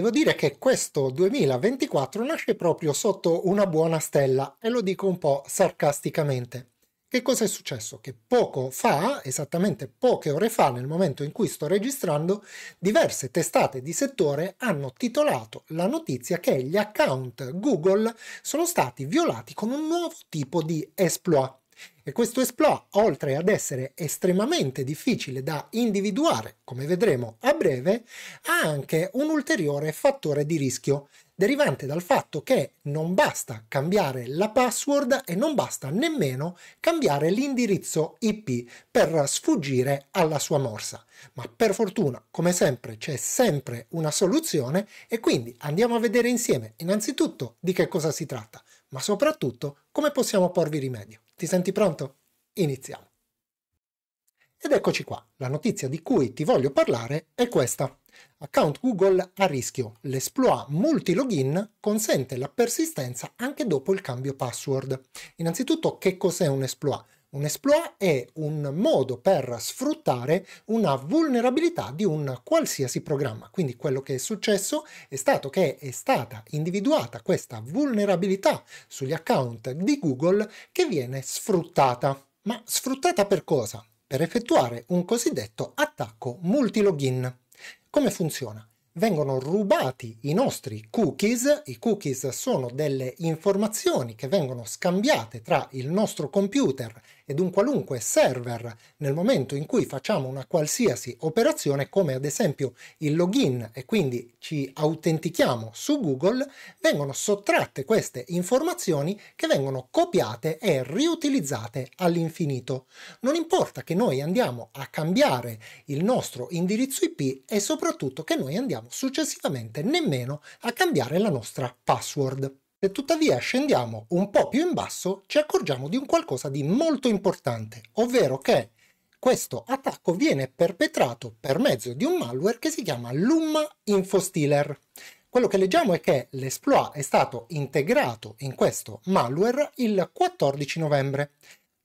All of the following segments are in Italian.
devo dire che questo 2024 nasce proprio sotto una buona stella e lo dico un po' sarcasticamente. Che cosa è successo? Che poco fa, esattamente poche ore fa, nel momento in cui sto registrando, diverse testate di settore hanno titolato la notizia che gli account Google sono stati violati con un nuovo tipo di exploit. E questo esploit, oltre ad essere estremamente difficile da individuare, come vedremo a breve, ha anche un ulteriore fattore di rischio, derivante dal fatto che non basta cambiare la password e non basta nemmeno cambiare l'indirizzo IP per sfuggire alla sua morsa. Ma per fortuna, come sempre, c'è sempre una soluzione e quindi andiamo a vedere insieme innanzitutto di che cosa si tratta, ma soprattutto come possiamo porvi rimedio. Ti senti pronto? Iniziamo. Ed eccoci qua, la notizia di cui ti voglio parlare è questa. Account Google a rischio, l'esploit multi-login consente la persistenza anche dopo il cambio password. Innanzitutto che cos'è un esploit? Un exploit è un modo per sfruttare una vulnerabilità di un qualsiasi programma. Quindi quello che è successo è stato che è stata individuata questa vulnerabilità sugli account di Google che viene sfruttata. Ma sfruttata per cosa? Per effettuare un cosiddetto attacco multilogin. Come funziona? vengono rubati i nostri cookies. I cookies sono delle informazioni che vengono scambiate tra il nostro computer ed un qualunque server nel momento in cui facciamo una qualsiasi operazione come ad esempio il login e quindi ci autentichiamo su Google, vengono sottratte queste informazioni che vengono copiate e riutilizzate all'infinito. Non importa che noi andiamo a cambiare il nostro indirizzo IP e soprattutto che noi andiamo successivamente nemmeno a cambiare la nostra password. Se tuttavia scendiamo un po' più in basso ci accorgiamo di un qualcosa di molto importante, ovvero che questo attacco viene perpetrato per mezzo di un malware che si chiama Lumma Infostealer. Quello che leggiamo è che l'esploit è stato integrato in questo malware il 14 novembre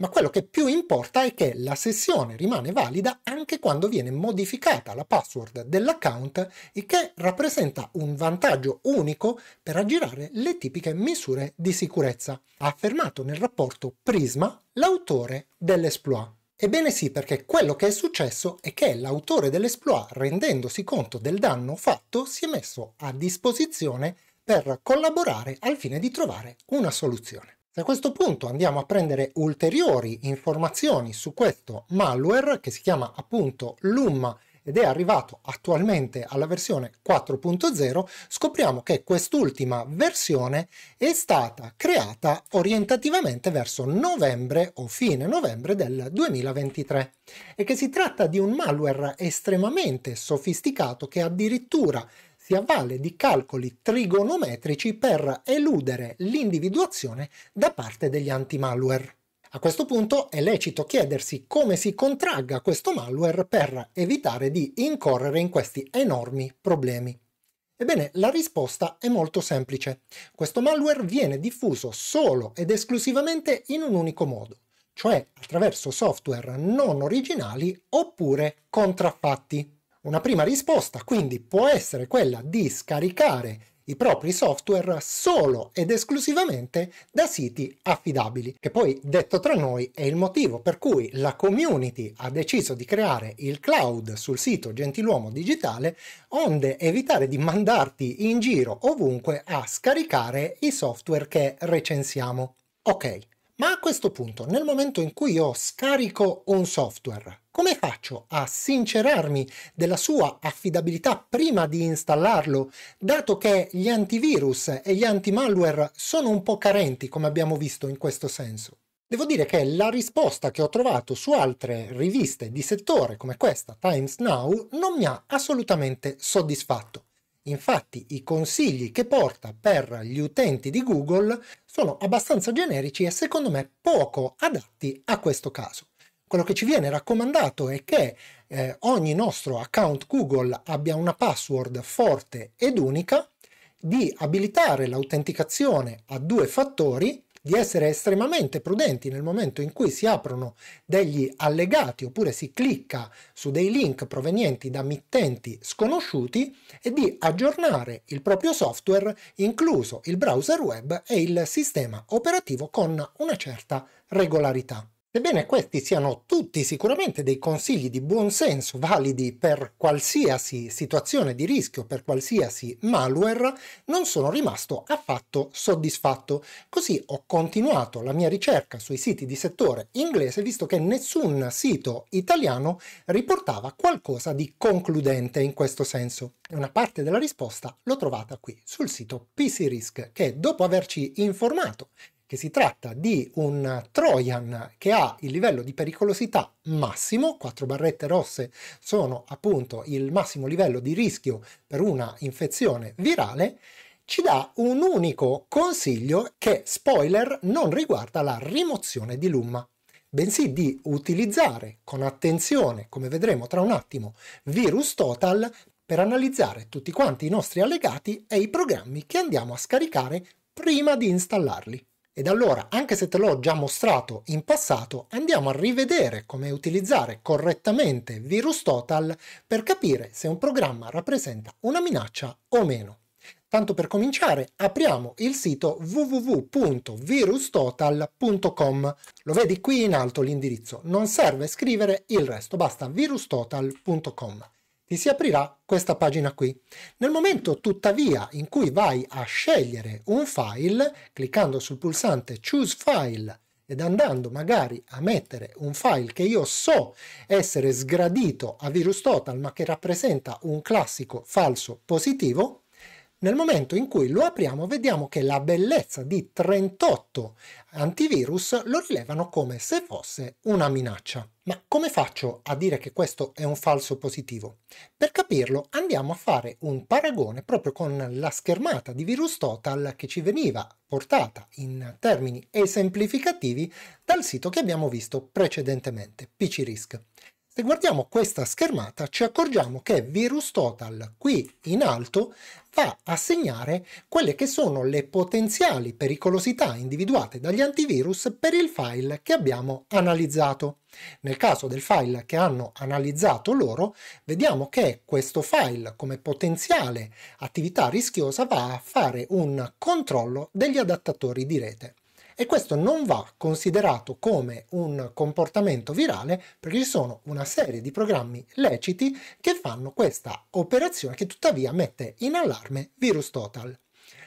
ma quello che più importa è che la sessione rimane valida anche quando viene modificata la password dell'account, il che rappresenta un vantaggio unico per aggirare le tipiche misure di sicurezza, ha affermato nel rapporto Prisma l'autore dell'esploit. Ebbene sì, perché quello che è successo è che l'autore dell'esploit, rendendosi conto del danno fatto, si è messo a disposizione per collaborare al fine di trovare una soluzione. Da questo punto andiamo a prendere ulteriori informazioni su questo malware che si chiama appunto Lumma ed è arrivato attualmente alla versione 4.0, scopriamo che quest'ultima versione è stata creata orientativamente verso novembre o fine novembre del 2023 e che si tratta di un malware estremamente sofisticato che addirittura si avvale di calcoli trigonometrici per eludere l'individuazione da parte degli anti-malware. A questo punto è lecito chiedersi come si contragga questo malware per evitare di incorrere in questi enormi problemi. Ebbene, la risposta è molto semplice. Questo malware viene diffuso solo ed esclusivamente in un unico modo, cioè attraverso software non originali oppure contraffatti. Una prima risposta quindi può essere quella di scaricare i propri software solo ed esclusivamente da siti affidabili, che poi detto tra noi è il motivo per cui la community ha deciso di creare il cloud sul sito Gentiluomo Digitale, onde evitare di mandarti in giro ovunque a scaricare i software che recensiamo. Ok, ma a questo punto, nel momento in cui io scarico un software, come faccio a sincerarmi della sua affidabilità prima di installarlo, dato che gli antivirus e gli antimalware sono un po' carenti, come abbiamo visto in questo senso? Devo dire che la risposta che ho trovato su altre riviste di settore come questa, Times Now, non mi ha assolutamente soddisfatto. Infatti i consigli che porta per gli utenti di Google sono abbastanza generici e secondo me poco adatti a questo caso. Quello che ci viene raccomandato è che eh, ogni nostro account Google abbia una password forte ed unica, di abilitare l'autenticazione a due fattori di essere estremamente prudenti nel momento in cui si aprono degli allegati oppure si clicca su dei link provenienti da mittenti sconosciuti e di aggiornare il proprio software, incluso il browser web e il sistema operativo con una certa regolarità. Sebbene questi siano tutti sicuramente dei consigli di buon senso validi per qualsiasi situazione di rischio, per qualsiasi malware, non sono rimasto affatto soddisfatto. Così ho continuato la mia ricerca sui siti di settore inglese visto che nessun sito italiano riportava qualcosa di concludente in questo senso. una parte della risposta l'ho trovata qui sul sito PC Risk che dopo averci informato che si tratta di un Trojan che ha il livello di pericolosità massimo, 4 barrette rosse sono appunto il massimo livello di rischio per una infezione virale, ci dà un unico consiglio che, spoiler, non riguarda la rimozione di lumma, bensì di utilizzare con attenzione, come vedremo tra un attimo, Virus Total per analizzare tutti quanti i nostri allegati e i programmi che andiamo a scaricare prima di installarli. Ed allora, anche se te l'ho già mostrato in passato, andiamo a rivedere come utilizzare correttamente VirusTotal per capire se un programma rappresenta una minaccia o meno. Tanto per cominciare, apriamo il sito www.virustotal.com. Lo vedi qui in alto l'indirizzo, non serve scrivere il resto, basta virustotal.com ti si aprirà questa pagina qui. Nel momento tuttavia in cui vai a scegliere un file, cliccando sul pulsante Choose File ed andando magari a mettere un file che io so essere sgradito a VirusTotal ma che rappresenta un classico falso positivo, nel momento in cui lo apriamo vediamo che la bellezza di 38 antivirus lo rilevano come se fosse una minaccia. Ma come faccio a dire che questo è un falso positivo? Per capirlo andiamo a fare un paragone proprio con la schermata di Virus Total che ci veniva portata in termini esemplificativi dal sito che abbiamo visto precedentemente, PCRisk. Se guardiamo questa schermata ci accorgiamo che Virus Total qui in alto va a segnare quelle che sono le potenziali pericolosità individuate dagli antivirus per il file che abbiamo analizzato. Nel caso del file che hanno analizzato loro, vediamo che questo file come potenziale attività rischiosa va a fare un controllo degli adattatori di rete e questo non va considerato come un comportamento virale perché ci sono una serie di programmi leciti che fanno questa operazione che tuttavia mette in allarme VirusTotal.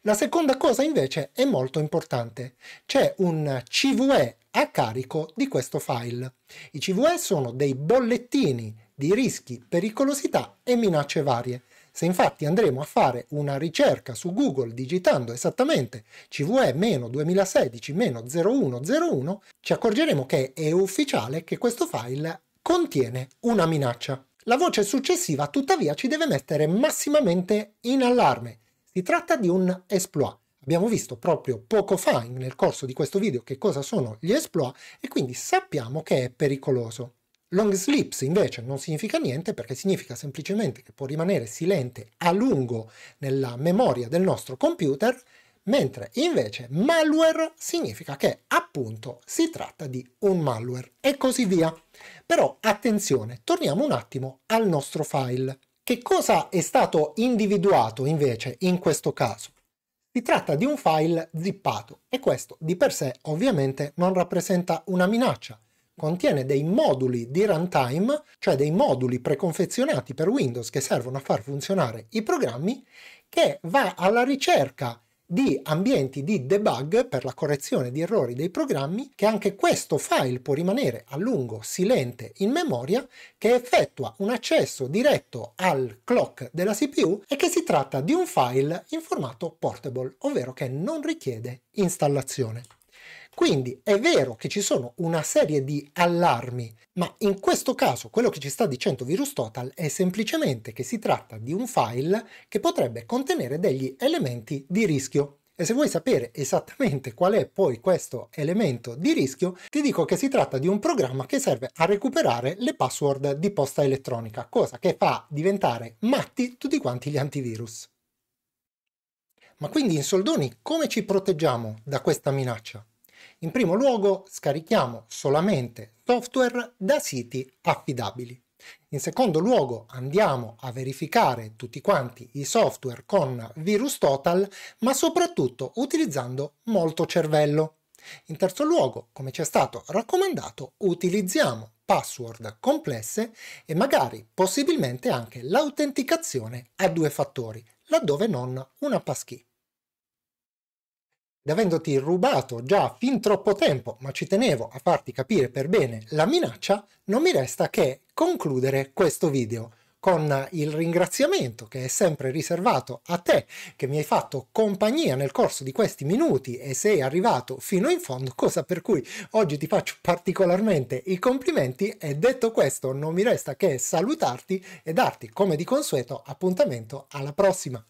La seconda cosa invece è molto importante. C'è un CVE a carico di questo file. I CVE sono dei bollettini di rischi, pericolosità e minacce varie se infatti andremo a fare una ricerca su Google digitando esattamente cve-2016-0101, ci accorgeremo che è ufficiale che questo file contiene una minaccia. La voce successiva tuttavia ci deve mettere massimamente in allarme. Si tratta di un exploit. Abbiamo visto proprio poco fa nel corso di questo video che cosa sono gli exploit e quindi sappiamo che è pericoloso. Long slips invece non significa niente perché significa semplicemente che può rimanere silente a lungo nella memoria del nostro computer, mentre invece malware significa che appunto si tratta di un malware e così via. Però attenzione, torniamo un attimo al nostro file. Che cosa è stato individuato invece in questo caso? Si tratta di un file zippato e questo di per sé ovviamente non rappresenta una minaccia, contiene dei moduli di runtime, cioè dei moduli preconfezionati per Windows che servono a far funzionare i programmi, che va alla ricerca di ambienti di debug per la correzione di errori dei programmi, che anche questo file può rimanere a lungo silente in memoria, che effettua un accesso diretto al clock della CPU e che si tratta di un file in formato portable, ovvero che non richiede installazione. Quindi è vero che ci sono una serie di allarmi, ma in questo caso quello che ci sta dicendo VirusTotal è semplicemente che si tratta di un file che potrebbe contenere degli elementi di rischio. E se vuoi sapere esattamente qual è poi questo elemento di rischio, ti dico che si tratta di un programma che serve a recuperare le password di posta elettronica, cosa che fa diventare matti tutti quanti gli antivirus. Ma quindi in soldoni come ci proteggiamo da questa minaccia? In primo luogo scarichiamo solamente software da siti affidabili. In secondo luogo andiamo a verificare tutti quanti i software con virus total, ma soprattutto utilizzando molto cervello. In terzo luogo, come ci è stato raccomandato, utilizziamo password complesse e magari possibilmente anche l'autenticazione a due fattori, laddove non una passkey ed avendoti rubato già fin troppo tempo, ma ci tenevo a farti capire per bene la minaccia, non mi resta che concludere questo video con il ringraziamento che è sempre riservato a te che mi hai fatto compagnia nel corso di questi minuti e sei arrivato fino in fondo, cosa per cui oggi ti faccio particolarmente i complimenti e detto questo non mi resta che salutarti e darti come di consueto appuntamento alla prossima.